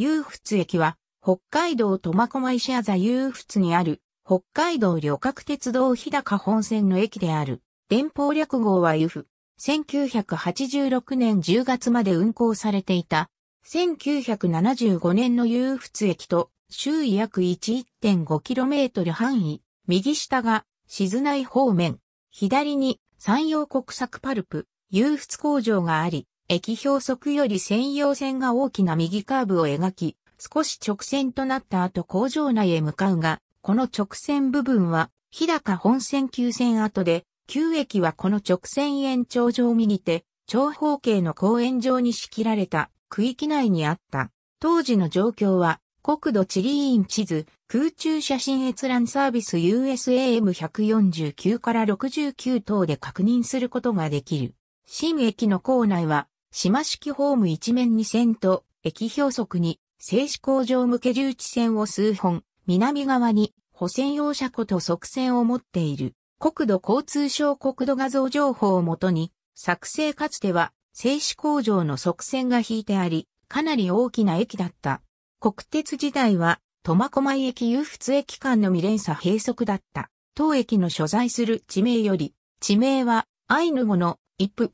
遊仏駅は、北海道苫小牧市あざ遊仏にある、北海道旅客鉄道日高本線の駅である。電報略号は遊布。1986年10月まで運行されていた。1975年の遊仏駅と、周囲約 11.5km 範囲。右下が、静内方面。左に、山陽国策パルプ、遊仏工場があり、駅表側より専用線が大きな右カーブを描き、少し直線となった後工場内へ向かうが、この直線部分は、日高本線急線跡で、旧駅はこの直線延長上右手、長方形の公園上に仕切られた区域内にあった。当時の状況は、国土地理院地図、空中写真閲覧サービス USAM149 から69等で確認することができる。新駅の構内は島式ホーム一面に線と、駅標速に、製紙工場向け留置線を数本、南側に保線用車庫と側線を持っている。国土交通省国土画像情報をもとに、作成かつては製紙工場の側線が引いてあり、かなり大きな駅だった。国鉄時代は、苫小牧駅有仏駅間の未連鎖閉塞だった。当駅の所在する地名より、地名はアイヌ語のイプ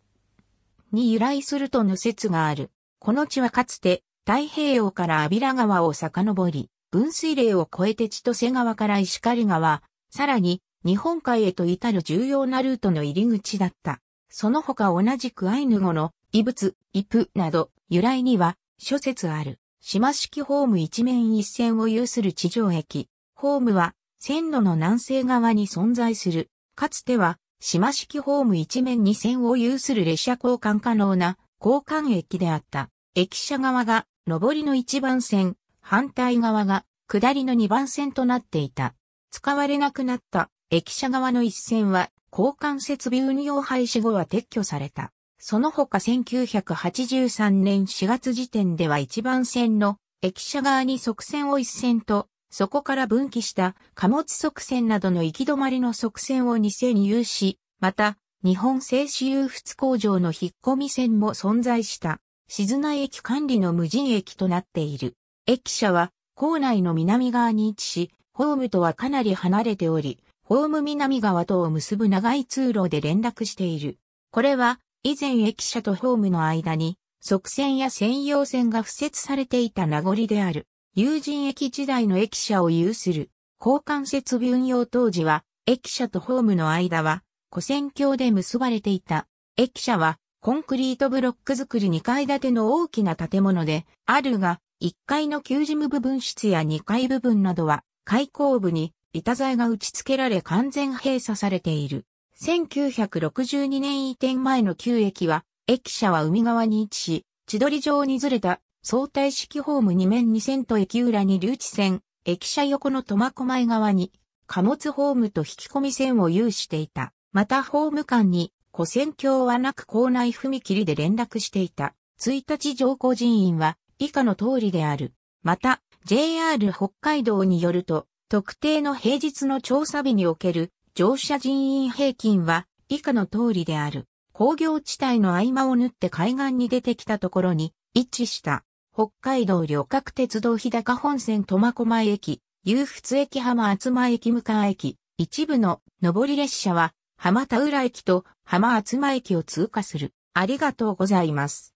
に由来するとの説がある。この地はかつて太平洋から阿比良川を遡り、分水嶺を越えて千歳川から石狩川、さらに日本海へと至る重要なルートの入り口だった。その他同じくアイヌ語の異物、イプなど由来には諸説ある。島式ホーム一面一線を有する地上駅。ホームは線路の南西側に存在する。かつては島式ホーム一面二線を有する列車交換可能な交換駅であった。駅舎側が上りの一番線、反対側が下りの二番線となっていた。使われなくなった駅舎側の一線は交換設備運用廃止後は撤去された。その他1983年4月時点では一番線の駅舎側に側線を一線とそこから分岐した貨物側線などの行き止まりの側線を2000有し、また、日本製紙油仏工場の引っ込み線も存在した、静内駅管理の無人駅となっている。駅舎は、構内の南側に位置し、ホームとはかなり離れており、ホーム南側とを結ぶ長い通路で連絡している。これは、以前駅舎とホームの間に、側線や専用線が付設されていた名残である。有人駅時代の駅舎を有する。交換設備運用当時は、駅舎とホームの間は、古線橋で結ばれていた。駅舎は、コンクリートブロック作り2階建ての大きな建物で、あるが、1階の休事務部分室や2階部分などは、開口部に板材が打ち付けられ完全閉鎖されている。1962年移転前の旧駅は、駅舎は海側に位置し、千鳥城にずれた相対式ホーム2面2線と駅裏に留置線、駅舎横の苫小牧側に、貨物ホームと引き込み線を有していた。またホーム間に、古線橋はなく校内踏切で連絡していた。1日上降人員は以下の通りである。また、JR 北海道によると、特定の平日の調査日における乗車人員平均は以下の通りである。工業地帯の合間を縫って海岸に出てきたところに一致した。北海道旅客鉄道日高本線苫小牧駅、夕仏駅浜厚間駅向川駅、一部の上り列車は浜田浦駅と浜厚間駅を通過する。ありがとうございます。